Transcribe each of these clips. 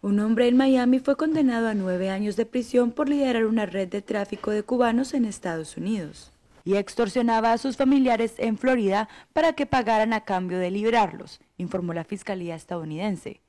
Un hombre en Miami fue condenado a nueve años de prisión por liderar una red de tráfico de cubanos en Estados Unidos y extorsionaba a sus familiares en Florida para que pagaran a cambio de librarlos, informó la Fiscalía estadounidense.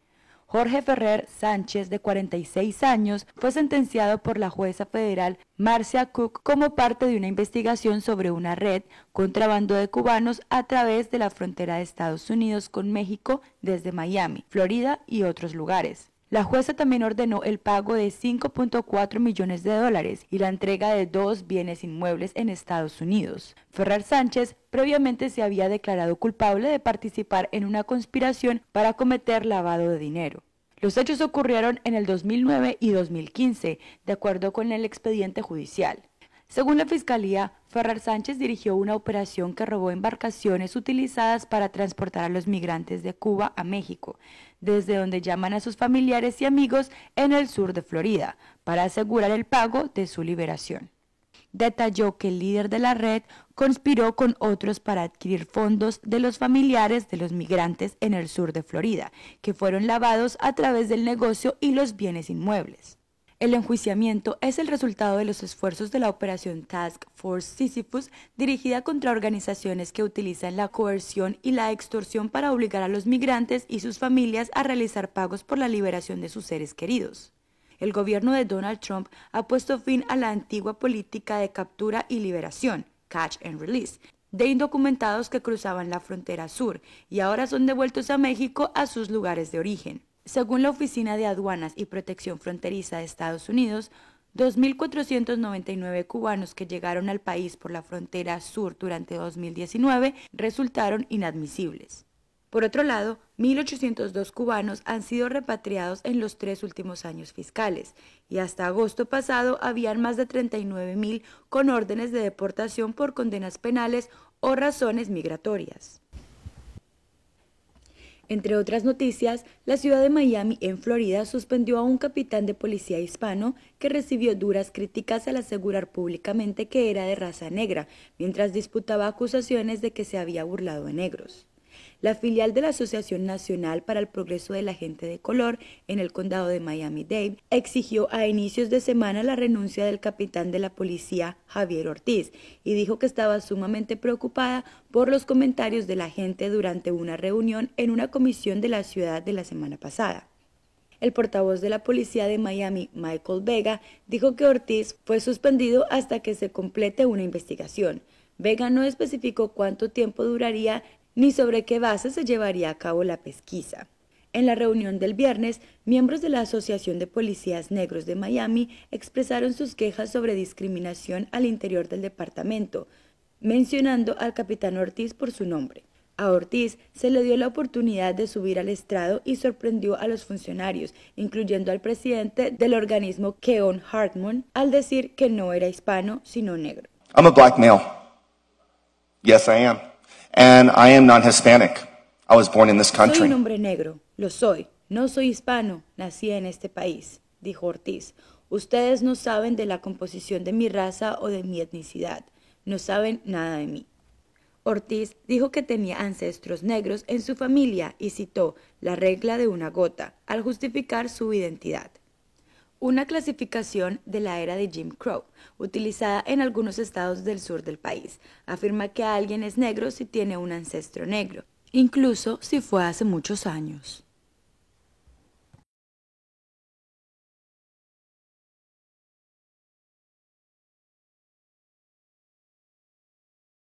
Jorge Ferrer Sánchez, de 46 años, fue sentenciado por la jueza federal Marcia Cook como parte de una investigación sobre una red contrabando de cubanos a través de la frontera de Estados Unidos con México desde Miami, Florida y otros lugares. La jueza también ordenó el pago de 5.4 millones de dólares y la entrega de dos bienes inmuebles en Estados Unidos. Ferrar Sánchez previamente se había declarado culpable de participar en una conspiración para cometer lavado de dinero. Los hechos ocurrieron en el 2009 y 2015, de acuerdo con el expediente judicial. Según la Fiscalía, Ferrer Sánchez dirigió una operación que robó embarcaciones utilizadas para transportar a los migrantes de Cuba a México, desde donde llaman a sus familiares y amigos en el sur de Florida, para asegurar el pago de su liberación. Detalló que el líder de la red conspiró con otros para adquirir fondos de los familiares de los migrantes en el sur de Florida, que fueron lavados a través del negocio y los bienes inmuebles. El enjuiciamiento es el resultado de los esfuerzos de la operación Task Force Sisyphus dirigida contra organizaciones que utilizan la coerción y la extorsión para obligar a los migrantes y sus familias a realizar pagos por la liberación de sus seres queridos. El gobierno de Donald Trump ha puesto fin a la antigua política de captura y liberación, catch and release, de indocumentados que cruzaban la frontera sur y ahora son devueltos a México a sus lugares de origen. Según la Oficina de Aduanas y Protección Fronteriza de Estados Unidos, 2.499 cubanos que llegaron al país por la frontera sur durante 2019 resultaron inadmisibles. Por otro lado, 1.802 cubanos han sido repatriados en los tres últimos años fiscales y hasta agosto pasado habían más de 39.000 con órdenes de deportación por condenas penales o razones migratorias. Entre otras noticias, la ciudad de Miami, en Florida, suspendió a un capitán de policía hispano que recibió duras críticas al asegurar públicamente que era de raza negra, mientras disputaba acusaciones de que se había burlado de negros la filial de la Asociación Nacional para el Progreso de la Gente de Color en el condado de Miami-Dade, exigió a inicios de semana la renuncia del capitán de la policía, Javier Ortiz, y dijo que estaba sumamente preocupada por los comentarios de la gente durante una reunión en una comisión de la ciudad de la semana pasada. El portavoz de la policía de Miami, Michael Vega, dijo que Ortiz fue suspendido hasta que se complete una investigación. Vega no especificó cuánto tiempo duraría ni sobre qué base se llevaría a cabo la pesquisa. En la reunión del viernes, miembros de la Asociación de Policías Negros de Miami expresaron sus quejas sobre discriminación al interior del departamento, mencionando al capitán Ortiz por su nombre. A Ortiz se le dio la oportunidad de subir al estrado y sorprendió a los funcionarios, incluyendo al presidente del organismo Keon Hartman, al decir que no era hispano, sino negro. I'm a black male. Yes, I am. And I am Hispanic. I was born in this country. Soy un hombre negro, lo soy. No soy hispano, nací en este país, dijo Ortiz. Ustedes no saben de la composición de mi raza o de mi etnicidad. No saben nada de mí. Ortiz dijo que tenía ancestros negros en su familia y citó la regla de una gota al justificar su identidad una clasificación de la era de Jim Crow, utilizada en algunos estados del sur del país. Afirma que alguien es negro si tiene un ancestro negro, incluso si fue hace muchos años.